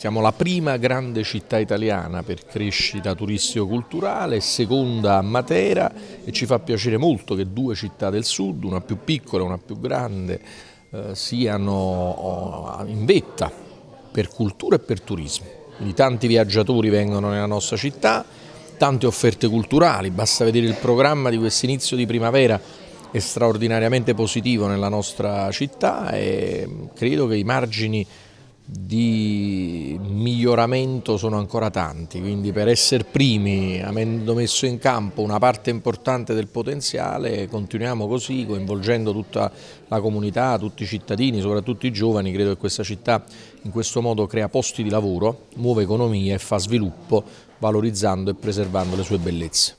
Siamo la prima grande città italiana per crescita turistico-culturale, seconda a Matera e ci fa piacere molto che due città del sud, una più piccola e una più grande, eh, siano oh, in vetta per cultura e per turismo. Quindi tanti viaggiatori vengono nella nostra città, tante offerte culturali, basta vedere il programma di quest'inizio di primavera è straordinariamente positivo nella nostra città e credo che i margini di miglioramento sono ancora tanti, quindi per essere primi, avendo messo in campo una parte importante del potenziale, continuiamo così, coinvolgendo tutta la comunità, tutti i cittadini, soprattutto i giovani, credo che questa città in questo modo crea posti di lavoro, muove economia e fa sviluppo valorizzando e preservando le sue bellezze.